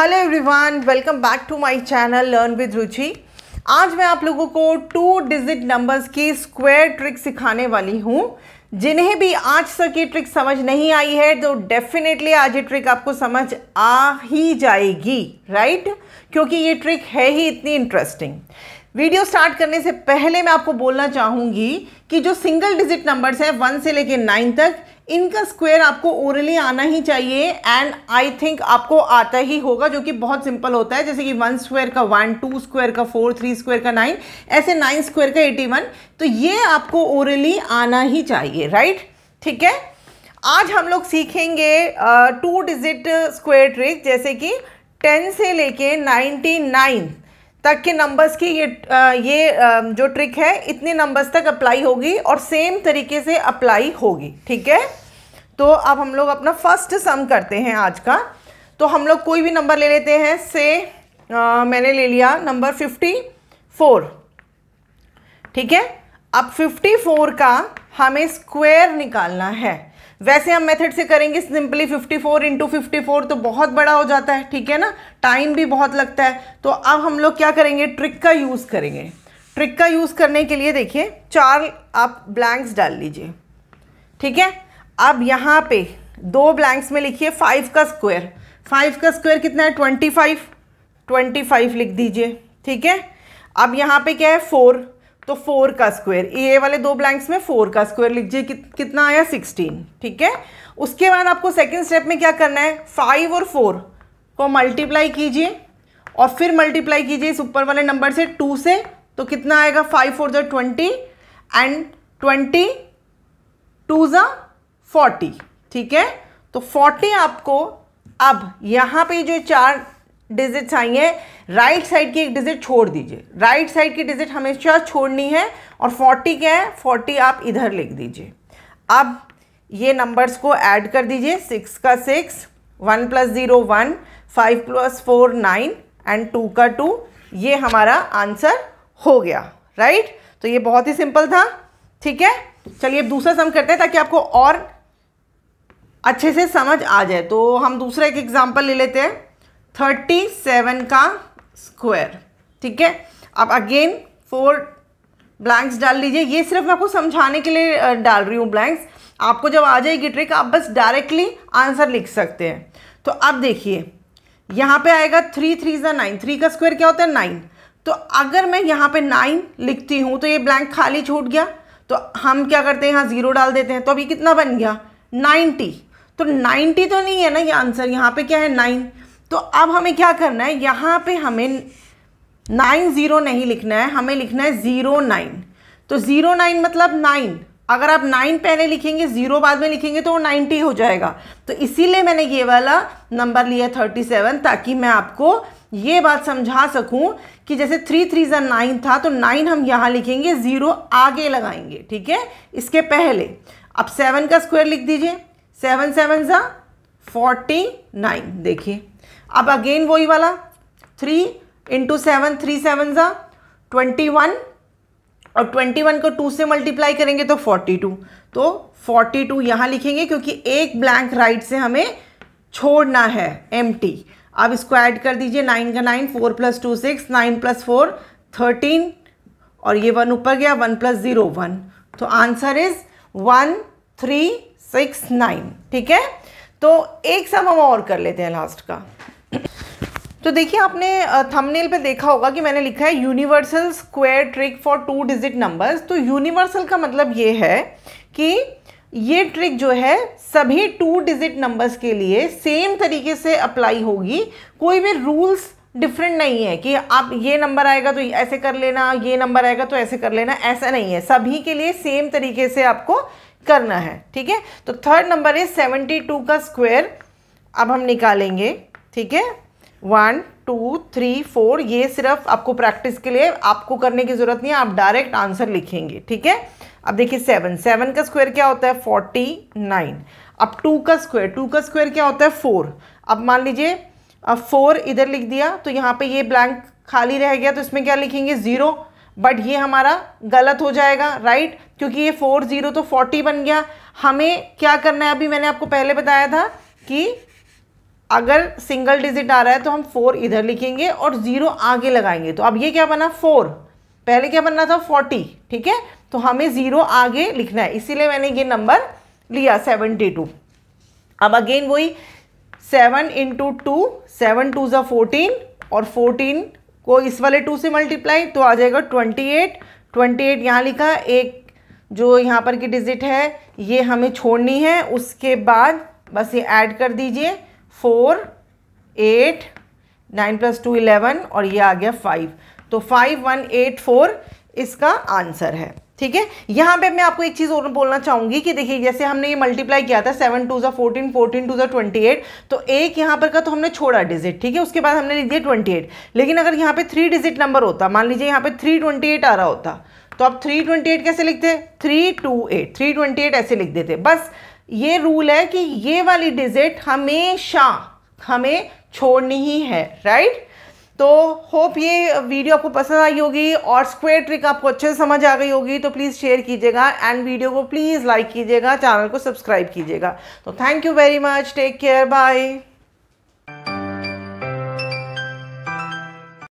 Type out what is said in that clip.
hello everyone welcome back to my channel learn with Ruchi आज मैं आप लोगों को टू डिजिट नंबर्स की स्क्वायर ट्रिक सिखाने वाली हूँ जिन्हें भी आज तक ये ट्रिक समझ नहीं आई है तो डेफिनेटली आज ये ट्रिक आपको समझ आ ही जाएगी राइट क्योंकि ये ट्रिक है ही इतनी इंटरेस्टिंग वीडियो स्टार्ट करने से पहले मैं आपको बोलना चाहूँगी कि जो सिंगल डिजिट नंबर्स हैं वन से लेके नाइन तक इनका स्क्वायर आपको ओरली आना ही चाहिए एंड आई थिंक आपको आता ही होगा जो कि बहुत सिंपल होता है जैसे कि वन स्क्वायर का वन टू स्क्वायर का फोर थ्री स्क्वायर का नाइन ऐसे नाइन स्क्वायर का एटी वन तो ये आपको ओरली आना ही चाहिए राइट ठीक है आज हम लोग सीखेंगे टू डिजिट स्क्वायर ट्रिक जैसे कि टेन से लेके नाइन्टी नाइन तक के नंबर्स की ये ये जो ट्रिक है इतने नंबर्स तक अप्लाई होगी और सेम तरीके से अप्लाई होगी ठीक है तो अब हम लोग अपना फर्स्ट सम करते हैं आज का तो हम लोग कोई भी नंबर ले लेते हैं से आ, मैंने ले लिया नंबर फिफ्टी फोर ठीक है अब फिफ्टी फोर का हमें स्क्वायर निकालना है वैसे हम मेथड से करेंगे सिंपली 54 फोर इंटू फिफ्टी तो बहुत बड़ा हो जाता है ठीक है ना टाइम भी बहुत लगता है तो अब हम लोग क्या करेंगे ट्रिक का यूज़ करेंगे ट्रिक का यूज़ करने के लिए देखिए चार आप ब्लैंक्स डाल लीजिए ठीक है अब यहाँ पे दो ब्लैंक्स में लिखिए फाइव का स्क्वायर फाइव का स्क्वायर कितना है ट्वेंटी फाइव ट्वेंटी फाइव लिख दीजिए ठीक है अब यहाँ पे क्या है फोर तो फोर का स्क्वायर ये वाले दो ब्लैंक्स में फोर का स्क्वायर लीजिए कि, कितना आया सिक्सटीन ठीक है उसके बाद आपको सेकेंड स्टेप में क्या करना है फाइव और फोर को मल्टीप्लाई कीजिए और फिर मल्टीप्लाई कीजिए इस ऊपर वाले नंबर से टू से तो कितना आएगा फाइव फोर जो ट्वेंटी एंड ट्वेंटी टू जो फोर्टी ठीक है तो फोर्टी आपको अब यहाँ पे जो चार डिजिट्स आई हैं राइट साइड की एक डिजिट छोड़ दीजिए राइट साइड की डिजिट हमेशा छोड़नी है और फोर्टी क्या है फोर्टी आप इधर लिख दीजिए अब ये नंबर्स को ऐड कर दीजिए सिक्स का six one plus zero one five plus four nine and two का टू ये हमारा आंसर हो गया राइट तो ये बहुत ही सिंपल था ठीक है चलिए अब दूसरा सम करते हैं ताकि आपको और अच्छे से समझ आ जाए तो हम दूसरा एक एग्जाम्पल ले लेते हैं थर्टी सेवन का स्क्वायर ठीक है अब अगेन फोर ब्लैंक्स डाल लीजिए ये सिर्फ मैं आपको समझाने के लिए डाल रही हूँ ब्लैंक्स आपको जब आ जाएगी ट्रिक आप बस डायरेक्टली आंसर लिख सकते हैं तो अब देखिए यहाँ पे आएगा थ्री थ्री ज़ा नाइन थ्री का स्क्वायर क्या होता है नाइन तो अगर मैं यहाँ पे नाइन लिखती हूँ तो ये ब्लैंक खाली छूट गया तो हम क्या करते हैं यहाँ ज़ीरो डाल देते हैं तो अभी कितना बन गया नाइन्टी तो नाइन्टी तो नहीं है ना ये आंसर यहाँ पे क्या है नाइन तो अब हमें क्या करना है यहाँ पे हमें नाइन ज़ीरो नहीं लिखना है हमें लिखना है ज़ीरो नाइन तो ज़ीरो नाइन मतलब नाइन अगर आप नाइन पहले लिखेंगे ज़ीरो बाद में लिखेंगे तो वो नाइन्टी हो जाएगा तो इसीलिए मैंने ये वाला नंबर लिया थर्टी सेवन ताकि मैं आपको ये बात समझा सकूं कि जैसे थ्री थ्री जन नाइन था तो नाइन हम यहाँ लिखेंगे ज़ीरो आगे लगाएंगे ठीक है इसके पहले अब सेवन का स्क्वायर लिख दीजिए सेवन सेवन ज़ा फोर्टी नाइन देखिए अब अगेन वही वाला three into seven three seven ज़ा ट्वेंटी वन और ट्वेंटी वन को टू से मल्टीप्लाई करेंगे तो फोर्टी टू तो फोर्टी टू यहाँ लिखेंगे क्योंकि एक ब्लैंक राइट से हमें छोड़ना है एम टी अब इसको ऐड कर दीजिए नाइन का nine four plus two six nine plus four thirteen और ये वन ऊपर गया वन प्लस ज़ीरो वन तो answer is one three six nine ठीक है तो एक सम हम और कर लेते हैं लास्ट का तो देखिए आपने थंबनेल पे देखा होगा कि मैंने लिखा है universal square trick for two digit numbers तो यूनिवर्सल का मतलब ये है कि ये ट्रिक जो है सभी टू डिजिट नंबर्स के लिए सेम तरीके से अप्लाई होगी कोई भी रूल्स डिफरेंट नहीं है कि आप ये नंबर आएगा तो ऐसे कर लेना ये नंबर आएगा तो ऐसे कर लेना ऐसा नहीं है सभी के लिए सेम तरीके से आपको करना है ठीक है तो थर्ड नंबर है सेवेंटी टू का स्क्वेयर अब हम निकालेंगे ठीक है वन टू थ्री फोर ये सिर्फ आपको प्रैक्टिस के लिए आपको करने की ज़रूरत नहीं है आप डायरेक्ट आंसर लिखेंगे ठीक है अब देखिए सेवन सेवन का स्क्वायर क्या होता है फोर्टी नाइन अब टू का स्क्वायर टू का स्क्वायर क्या होता है फोर अब मान लीजिए अब फोर इधर लिख दिया तो यहाँ पे ये ब्लैंक खाली रह गया तो इसमें क्या लिखेंगे ज़ीरो बट ये हमारा गलत हो जाएगा राइट क्योंकि ये फोर ज़ीरो तो फोर्टी बन गया हमें क्या करना है अभी मैंने आपको पहले बताया था कि अगर सिंगल डिजिट आ रहा है तो हम फोर इधर लिखेंगे और ज़ीरो आगे लगाएंगे तो अब ये क्या बना फोर पहले क्या बनना था फोर्टी ठीक है तो हमें ज़ीरो आगे लिखना है इसीलिए मैंने ये नंबर लिया सेवनटी टू अब अगेन वही seven into two seven two जो फोर्टीन और फोर्टीन को इस वाले टू से मल्टीप्लाई तो आ जाएगा ट्वेंटी एट ट्वेंटी एट यहाँ लिखा एक जो यहाँ पर की डिजिट है ये हमें छोड़नी है उसके बाद बस ये ऐड कर दीजिए four eight nine plus two eleven और ये आ गया फाइव तो फाइव वन एट फोर इसका आंसर है ठीक है यहाँ पे मैं आपको एक चीज़ और बोलना चाहूँगी कि देखिए जैसे हमने ये मल्टीप्लाई किया था सेवन टू ज़ा फोर्टीन फोर्टीन टू ज़ा ट्वेंटी एट तो एक यहाँ पर का तो हमने छोड़ा डिजिट ठीक है उसके बाद हमने लिख दिया ट्वेंटी एट लेकिन अगर यहाँ पे थ्री डिजिट नंबर होता मान लीजिए यहाँ पे थ्री ट्वेंटी एट आ रहा होता तो आप थ्री ट्वेंटी एट कैसे लिखते three two eight three twenty eight ऐसे लिख देते बस ये रूल है कि ये वाली डिजिट हमेशा हमें छोड़नी ही है राइट तो होप ये वीडियो आपको पसंद आई होगी और स्क्वेयर ट्रिक आपको अच्छे से समझ आ गई होगी तो प्लीज़ शेयर कीजिएगा एंड वीडियो को प्लीज़ लाइक कीजिएगा चैनल को सब्सक्राइब कीजिएगा तो thank you very much take care bye